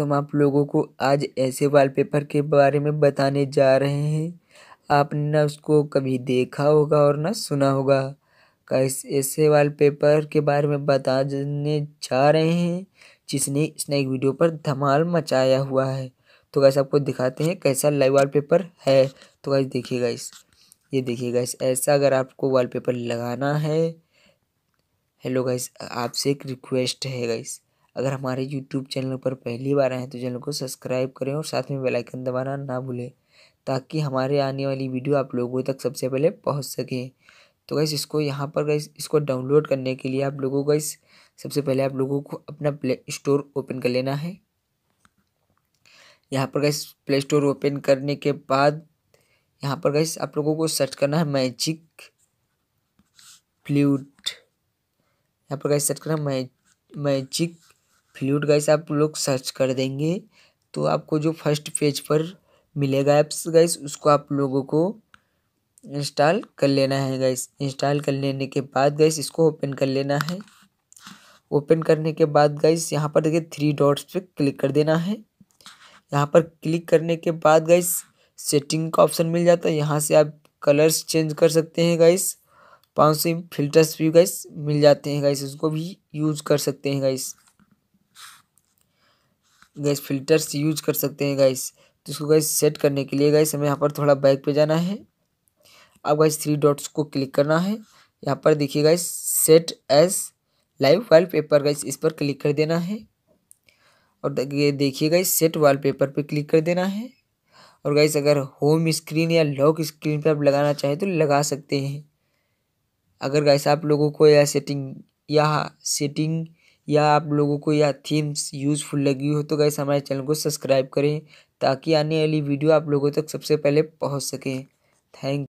दोस्तों हम आप लोगों को आज ऐसे वॉलपेपर के बारे में बताने जा रहे हैं आपने ना उसको कभी देखा होगा और ना सुना होगा कैसे ऐसे वॉलपेपर के बारे में बताने जा रहे हैं जिसने स्नैक वीडियो पर धमाल मचाया हुआ है तो गैस आपको दिखाते हैं कैसा लाइव वॉलपेपर है तो गैस देखिए गैस ये देखिए गैस ऐसा अगर आपको वॉलपेपर लगाना है हेलो गैस आपसे एक रिक्वेस्ट है गैस अगर हमारे यूट्यूब चैनल पर पहली बार आए हैं तो चैनल को सब्सक्राइब करें और साथ में बेलाइकन दबाना ना भूलें ताकि हमारे आने वाली वीडियो आप लोगों तक सबसे पहले पहुँच सके तो गैस इसको यहाँ पर गैस इसको डाउनलोड करने के लिए आप लोगों को इस सबसे पहले आप लोगों को अपना प्ले स्टोर ओपन कर लेना है यहाँ पर गैस प्ले स्टोर ओपन करने के बाद यहाँ पर गैस आप लोगों को सर्च करना है मैजिक फ्लूट यहाँ पर गैस सर्च करना है मैजिक फ्लूट गाइस आप लोग सर्च कर देंगे तो आपको जो फर्स्ट पेज पर मिलेगा ऐप्स गाइस उसको आप लोगों को इंस्टॉल कर लेना है गाइस इंस्टॉल कर लेने के बाद गाइस इसको ओपन कर लेना है ओपन करने के बाद गाइस यहाँ पर देखिए थ्री डॉट्स पे क्लिक कर देना है यहाँ पर क्लिक करने के बाद गाइस सेटिंग का ऑप्शन मिल जाता है यहाँ से आप कलर्स चेंज कर सकते हैं गाइस पाँच सौ फिल्टर्स भी गाइस मिल जाते हैं गाइस उसको भी यूज़ कर सकते हैं गाइस गैस फिल्टर्स यूज कर सकते हैं गाइस तो इसको गाइस सेट करने के लिए गाइस हमें यहाँ पर थोड़ा बैक पे जाना है अब गाइस थ्री डॉट्स को क्लिक करना है यहाँ पर देखिए guys set as live paper guys इस पर क्लिक कर देना है और ये देखिए गाइस सेट पेपर पे क्लिक कर देना है और गाइस अगर होम स्क्रीन या लॉक स्क्रीन पर आप लगाना चाहें तो लगा सकते हैं अगर गाइस आप लोगों को यह सेटिंग यह सेटिंग या आप लोगों को यह थीम्स यूज़फुल लगी हो तो गैस हमारे चैनल को सब्सक्राइब करें ताकि आने वाली वीडियो आप लोगों तक सबसे पहले पहुँच सके थैंक